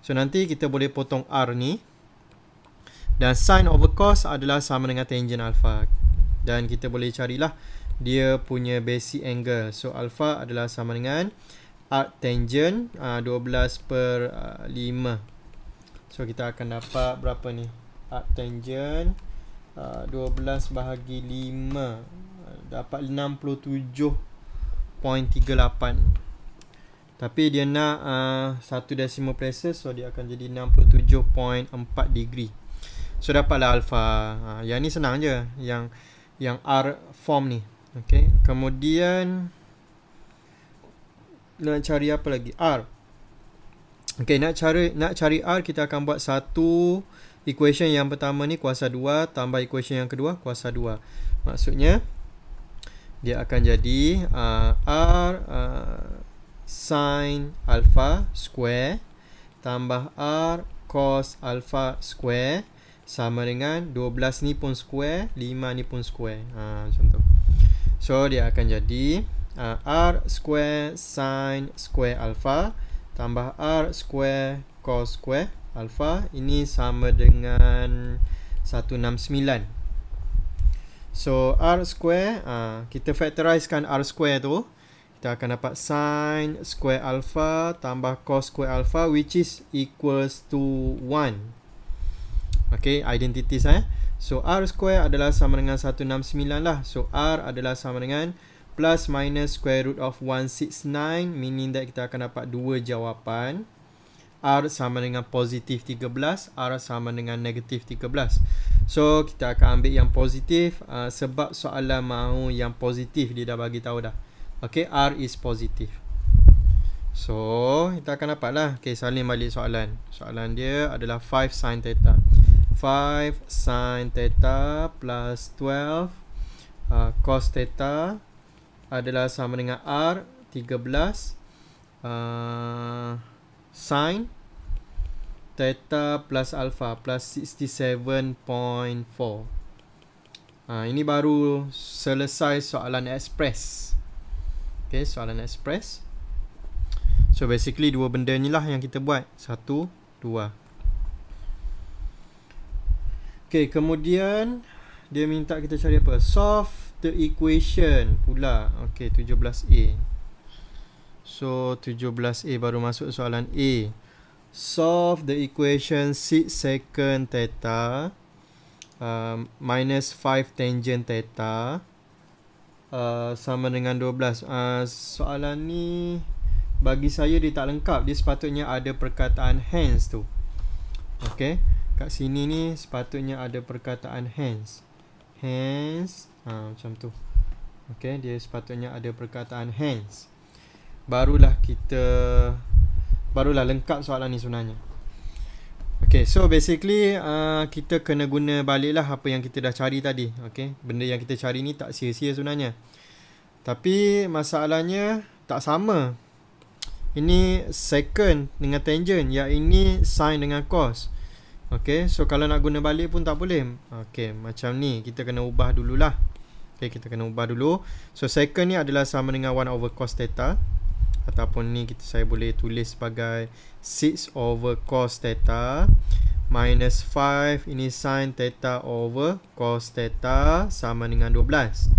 So nanti kita boleh potong R ni. Dan sin over cos adalah sama dengan tangent alpha. Dan kita boleh carilah dia punya basic angle. So alpha adalah sama dengan R tangent 12 ah, per 5. Ah, so kita akan dapat berapa ni? R tangent 12 ah, bahagi 5 dapat 67.38 tapi dia nak uh, satu uh, decimal places so dia akan jadi 67.4 degree so dapatlah alpha ha, yang ni senang je yang yang r form ni okey kemudian nak cari apa lagi r okey nak cari nak cari r kita akan buat satu equation yang pertama ni kuasa 2 tambah equation yang kedua kuasa 2 maksudnya dia akan jadi uh, R uh, sin alpha square tambah R cos alpha square sama dengan 12 ni pun square, 5 ni pun square. Ha, macam tu. So, dia akan jadi uh, R square sin square alpha tambah R square cos square alpha. Ini sama dengan 169. 169. So R square, uh, kita factorizekan R square tu. Kita akan dapat sin square alpha tambah cos square alpha which is equals to 1. Okay, identities eh. So R square adalah sama dengan 169 lah. So R adalah sama dengan plus minus square root of 169 meaning that kita akan dapat dua jawapan. R sama dengan positif 13 R sama dengan negatif 13 So kita akan ambil yang positif uh, Sebab soalan mahu yang positif Dia dah bagi tahu dah Okay R is positif So kita akan dapat lah Okay saling balik soalan Soalan dia adalah 5 sin theta 5 sin theta plus 12 uh, Cos theta adalah sama dengan R 13 Haa uh, sin theta plus alpha plus 67.4. Ha, ini baru selesai soalan express. Okay, soalan express. So, basically dua benda ni lah yang kita buat. Satu, dua. Okay, kemudian dia minta kita cari apa? Solve the equation pula. Okay, 17A. So 17A baru masuk soalan A. Solve the equation 6 second theta um, minus 5 tangent theta uh, sama dengan 12. Uh, ah, soalan ni bagi saya dia tak lengkap. Dia sepatutnya ada perkataan hence tu. Okay. Kat sini ni sepatutnya ada perkataan hence. Hence. Uh, macam tu. Okay. Dia sepatutnya ada perkataan hence barulah kita barulah lengkap soalan ni sebenarnya. Okay, so basically uh, kita kena guna baliklah apa yang kita dah cari tadi. Okay, benda yang kita cari ni tak sia-sia sebenarnya. Tapi masalahnya tak sama. Ini second dengan tangent. Yang ini sine dengan cos. Okay, so kalau nak guna balik pun tak boleh. Okay, macam ni. Kita kena ubah dululah. Okay, kita kena ubah dulu. So, second ni adalah sama dengan 1 over cos theta ataupun ni kita saya boleh tulis sebagai 6 over cos theta minus 5 ini sin theta over cos theta sama dengan 12.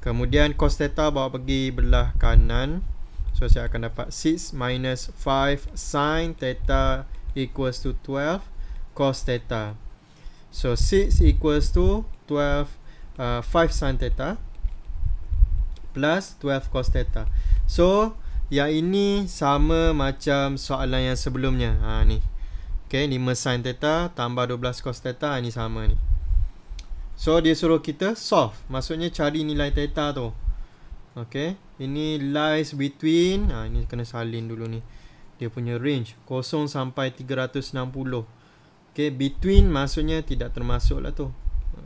Kemudian cos theta bawa pergi belah kanan. So saya akan dapat 6 minus 5 sin theta equals to 12 cos theta. So 6 equals to 12 uh, 5 sin theta plus 12 cos theta. So yang ini sama macam soalan yang sebelumnya. Ha ni. Okey, 5 sin theta tambah 12 cos theta ha, ni sama ni. So dia suruh kita solve. Maksudnya cari nilai theta tu. Okey, ini lies between. Ha ini kena salin dulu ni. Dia punya range 0 sampai 360. Okey, between maksudnya tidak termasuklah tu.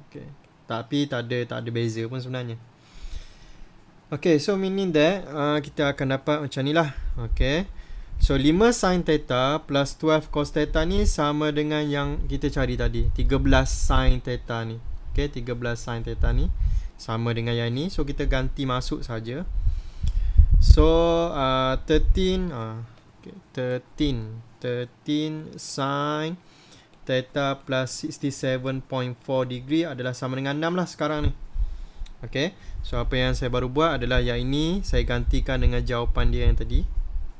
Okey. Tapi tak ada tak ada beza pun sebenarnya. Okay, so meaning that uh, kita akan dapat macam ni lah. Okay. So, 5 sin theta plus 12 cos theta ni sama dengan yang kita cari tadi. 13 sin theta ni. Okay, 13 sin theta ni sama dengan yang ni. So, kita ganti masuk saja. So, uh, 13, uh, okay, 13, 13 sin theta plus 67.4 degree adalah sama dengan 6 lah sekarang ni. Okay. So apa yang saya baru buat adalah yang ini saya gantikan dengan jawapan dia yang tadi.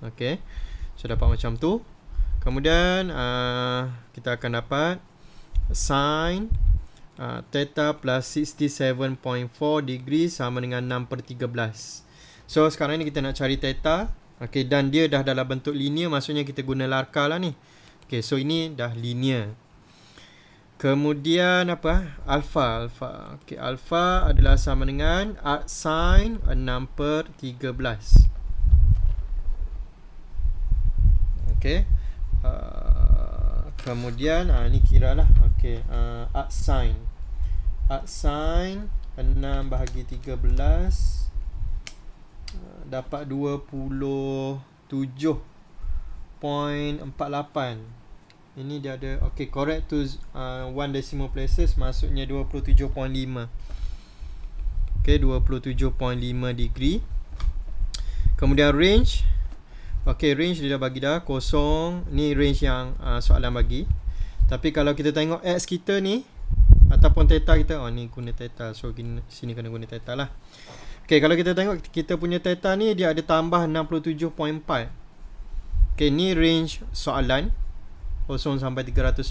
Okey. So dapat macam tu. Kemudian uh, kita akan dapat sin uh, theta plus 67.4 degree sama dengan 6 per 13. So sekarang ni kita nak cari theta. Okey dan dia dah dalam bentuk linear maksudnya kita guna larka lah ni. Okey so ini dah linear. Kemudian apa? Alpha, alpha. Okey, alpha adalah sama dengan arc sin 6 per 13. Okey. Uh, kemudian ah uh, ni kiralah. Okey, uh, arc sin. Arc sin 6 bahagi 13 dapat 27.48 ini dia ada okay correct to uh, one decimal places maksudnya 27.5. Okay 27.5 degree. Kemudian range Okay, range dia dah bagi dah kosong. Ni range yang uh, soalan bagi. Tapi kalau kita tengok X kita ni ataupun theta kita. Oh, ni guna theta. So, gini, sini kena guna theta lah. Okay, kalau kita tengok kita punya theta ni dia ada tambah 67.4. Okay, ni range soalan kosong sampai 360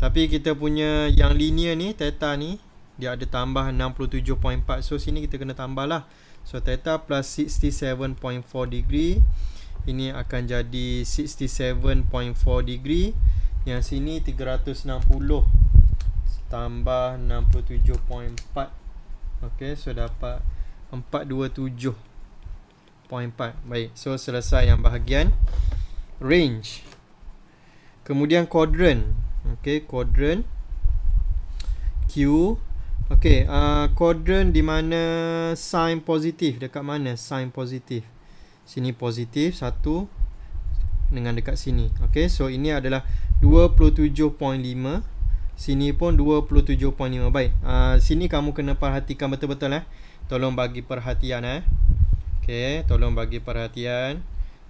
tapi kita punya yang linear ni theta ni dia ada tambah 67.4 so sini kita kena tambah lah so theta plus 67.4 degree ini akan jadi 67.4 degree yang sini 360 tambah 67.4 ok so dapat 427.4 baik so selesai yang bahagian range Kemudian kuadran, Okey, kuadran Q. Okey, a uh, quadrant di mana sign positif dekat mana sign positif? Sini positif 1 dengan dekat sini. Okey, so ini adalah 27.5 Sini pun 27.5 Baik, uh, sini kamu kena perhatikan betul-betul eh. Tolong bagi perhatian eh. Okay, tolong bagi perhatian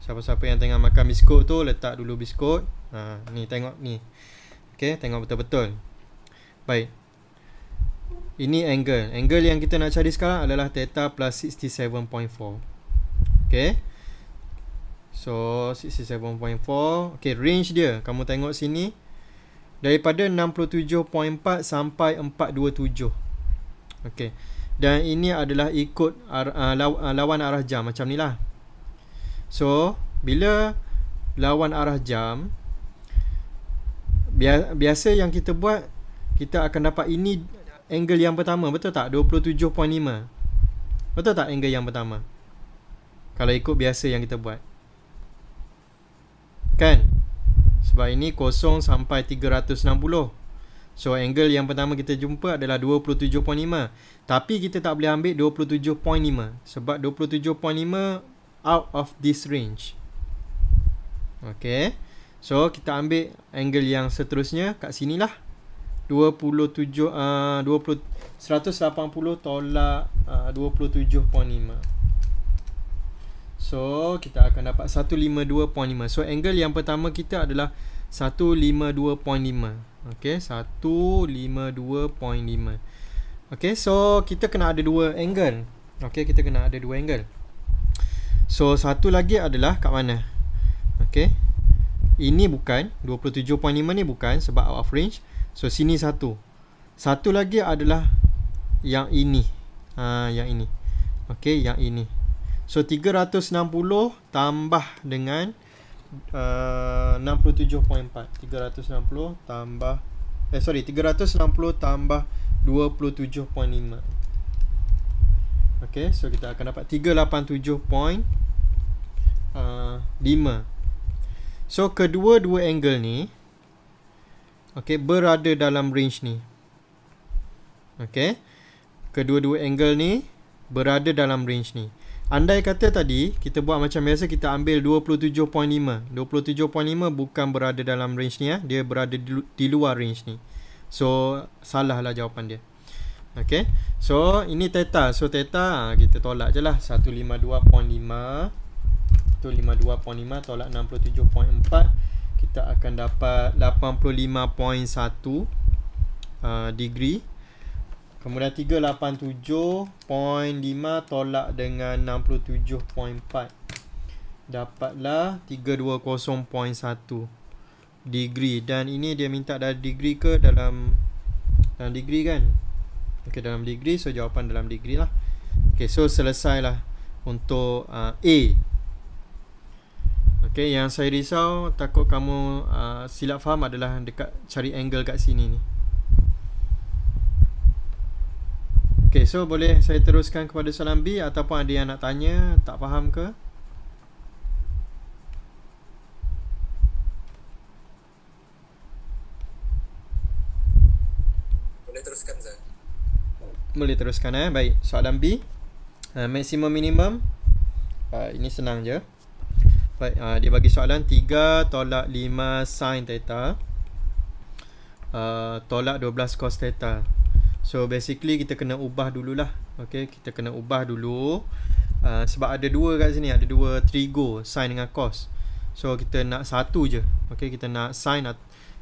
Siapa-siapa yang tengah makan biskut tu Letak dulu biskut Ha, ni tengok ni. Okey, tengok betul-betul. Baik. Ini angle. Angle yang kita nak cari sekarang adalah theta plus 67.4. Okey. So 67.4. Okey, range dia kamu tengok sini daripada 67.4 sampai 427. Okey. Dan ini adalah ikut ar, uh, lawan arah jam macam ni lah. So, bila lawan arah jam, biasa yang kita buat kita akan dapat ini angle yang pertama betul tak 27.5 betul tak angle yang pertama kalau ikut biasa yang kita buat kan sebab ini kosong sampai 360 so angle yang pertama kita jumpa adalah 27.5 tapi kita tak boleh ambil 27.5 sebab 27.5 out of this range okay So kita ambil angle yang seterusnya kat sinilah. 27 uh, 20 180 tolak ah, uh, 27.5. So kita akan dapat 152.5. So angle yang pertama kita adalah 152.5. Okey, 152.5. Okey, so kita kena ada dua angle. Okey, kita kena ada dua angle. So satu lagi adalah kat mana? Okey. Ini bukan 27.5 ni bukan Sebab out of range So sini satu Satu lagi adalah Yang ini ha, Yang ini Okay yang ini So 360 Tambah dengan uh, 67.4 360 tambah Eh sorry 360 tambah 27.5 Okay so kita akan dapat 387.5 uh, So kedua-dua angle ni okey berada dalam range ni. Okey. Kedua-dua angle ni berada dalam range ni. Andai kata tadi kita buat macam biasa kita ambil 27.5. 27.5 bukan berada dalam range ni ya. Dia berada di luar range ni. So salahlah jawapan dia. Okey. So ini theta. So theta ha, kita tolak je lah 152.5. 152.5 tolak 67.4 kita akan dapat 85.1 uh, degree kemudian 387.5 tolak dengan 67.4 dapatlah 320.1 degree dan ini dia minta dari degree ke dalam dalam degree kan okey dalam degree so jawapan dalam degree lah okay so selesailah untuk uh, A Okay, yang saya risau takut kamu uh, silap faham adalah dekat cari angle kat sini ni. Okay, so boleh saya teruskan kepada soalan B ataupun ada yang nak tanya, tak faham ke? Boleh teruskan, Zah. Boleh teruskan, eh. Baik, soalan B. Uh, maximum, minimum. Uh, ini senang je. Baik, uh, dia bagi soalan 3 tolak 5 sin theta uh, tolak 12 cos theta. So basically kita kena ubah dululah. Okey, kita kena ubah dulu uh, sebab ada dua kat sini, ada dua trigo sin dengan cos. So kita nak satu je. Okey, kita nak sin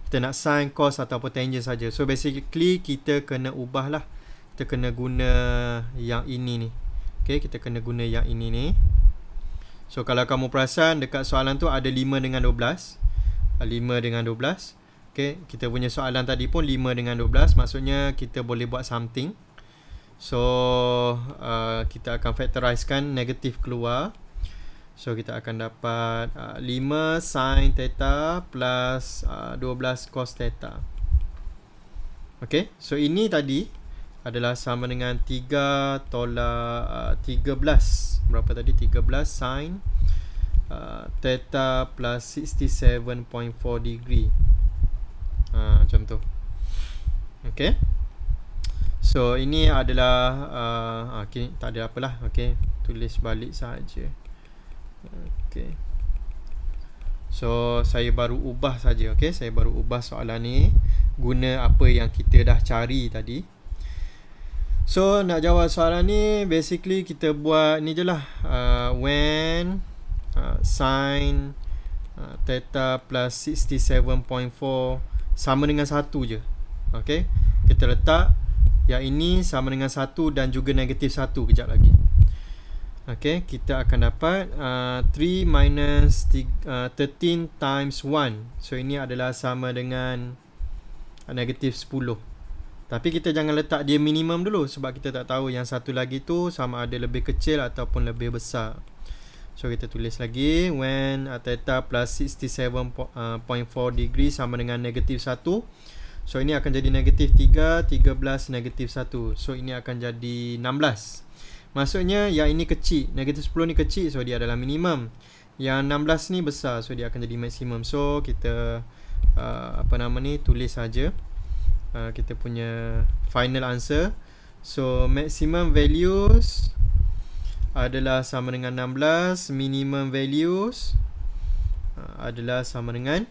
kita nak sin cos ataupun tangent saja. So basically kita kena ubah lah, Kita kena guna yang ini ni. Okey, kita kena guna yang ini ni. So kalau kamu perasan dekat soalan tu ada 5 dengan 12 5 ah, dengan 12 Okay, kita punya soalan tadi pun 5 dengan 12 Maksudnya kita boleh buat something So uh, kita akan factorizekan negatif keluar So kita akan dapat uh, ah, 5 sin theta plus uh, 12 cos theta Okay, so ini tadi adalah sama dengan 3 tolak uh, 13 berapa tadi 13 sin uh, theta plus 67.4 degree uh, macam tu ok so ini adalah uh, ah, ok tak ada apalah ok tulis balik saja ok so saya baru ubah saja ok saya baru ubah soalan ni guna apa yang kita dah cari tadi So nak jawab soalan ni basically kita buat ni je lah uh, When uh, sin uh, theta plus 67.4 sama dengan 1 je Okay kita letak yang ini sama dengan 1 dan juga negatif 1 kejap lagi Okay, kita akan dapat uh, 3 minus 3, uh, 13 times 1 So ini adalah sama dengan uh, negatif tapi kita jangan letak dia minimum dulu sebab kita tak tahu yang satu lagi tu sama ada lebih kecil ataupun lebih besar. So kita tulis lagi when theta plus 67.4 uh, degree sama dengan negatif 1. So ini akan jadi negatif 3, 13, negatif 1. So ini akan jadi 16. Maksudnya yang ini kecil, negatif 10 ni kecil so dia adalah minimum. Yang 16 ni besar so dia akan jadi maksimum. So kita uh, apa nama ni tulis saja uh, kita punya final answer. So maximum values adalah sama dengan 16, minimum values uh, adalah sama dengan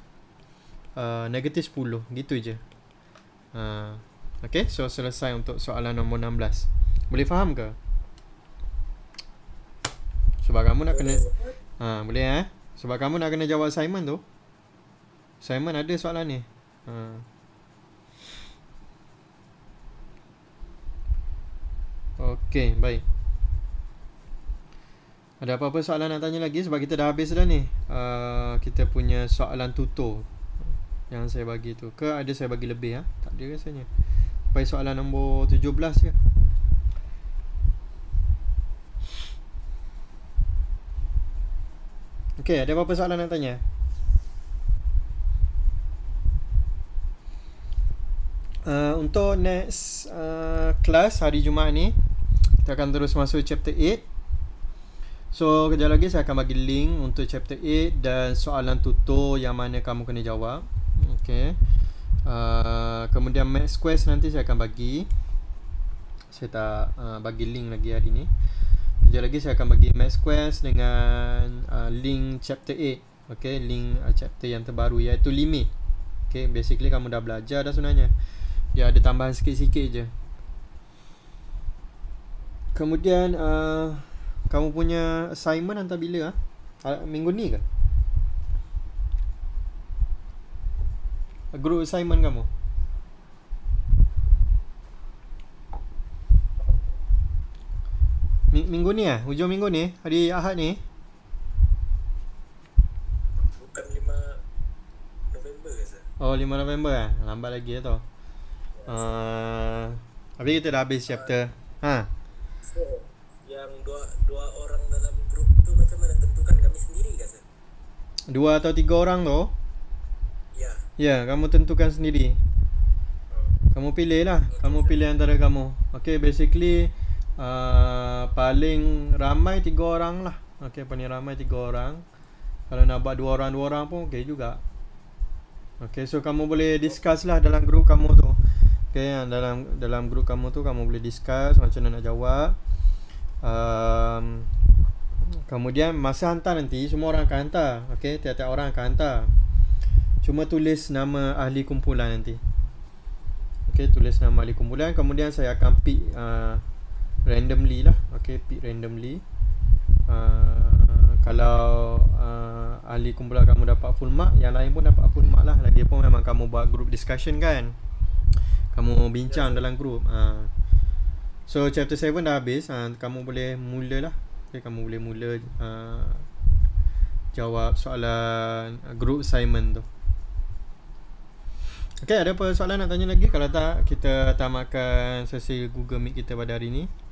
ah, negatif 10. Gitu je. Uh, okay, so selesai untuk soalan nombor 16. Boleh faham ke? Sebab kamu nak kena... Ha, boleh eh? Sebab kamu nak kena jawab Simon tu. Simon ada soalan ni. Uh. Okey, baik. Ada apa-apa soalan nak tanya lagi sebab kita dah habis dah ni. Uh, kita punya soalan tutur yang saya bagi tu. Ke ada saya bagi lebih ah? Ha? Tak ada rasanya. Sampai soalan nombor 17 je. Okey, ada apa-apa soalan nak tanya? Uh, untuk next uh, class hari Jumaat ni kita akan terus masuk chapter 8 So kejap lagi saya akan bagi link untuk chapter 8 Dan soalan tutor yang mana kamu kena jawab Okay uh, Kemudian max quest nanti saya akan bagi Saya tak uh, bagi link lagi hari ni Kejap lagi saya akan bagi max quest dengan uh, link chapter 8 Okay link uh, chapter yang terbaru iaitu limit Okay basically kamu dah belajar dah sebenarnya Dia ada tambahan sikit-sikit je Kemudian uh, kamu punya assignment hantar bila ah? Uh? Minggu ni ke? Group assignment kamu. Minggu ni ah? Uh? Hujung minggu ni, hari Ahad ni. Bukan 5 November ke? Oh, 5 November ah. Lambat lagi ya, tau. uh, habis kita dah habis chapter. Ha. Huh? yang dua dua orang dalam grup tu macam mana tentukan kami sendiri kan sir? Dua atau tiga orang tu? Ya. Ya, kamu tentukan sendiri. Hmm. Kamu pilih lah Kamu pilih antara kamu Okay basically uh, Paling ramai tiga orang lah Okay paling ramai tiga orang Kalau nak buat dua orang-dua orang pun okay juga Okay so kamu boleh discuss lah dalam grup kamu tu Okay, yang dalam dalam grup kamu tu kamu boleh discuss macam mana nak jawab. Um, kemudian masa hantar nanti semua orang akan hantar. Okay, Tiada orang akan hantar. Cuma tulis nama ahli kumpulan nanti. Okay, tulis nama ahli kumpulan. Kemudian saya akan pick uh, randomly lah. Okay, pick randomly. Uh, kalau uh, ahli kumpulan kamu dapat full mark, yang lain pun dapat full mark lah. Lagipun memang kamu buat group discussion kan kamu bincang dalam group. Ha. So chapter 7 dah habis. Ha. Kamu boleh mulalah. Okay, kamu boleh mula ha, jawab soalan group Simon tu. Okay, ada apa soalan nak tanya lagi? Kalau tak, kita tamatkan sesi Google Meet kita pada hari ini.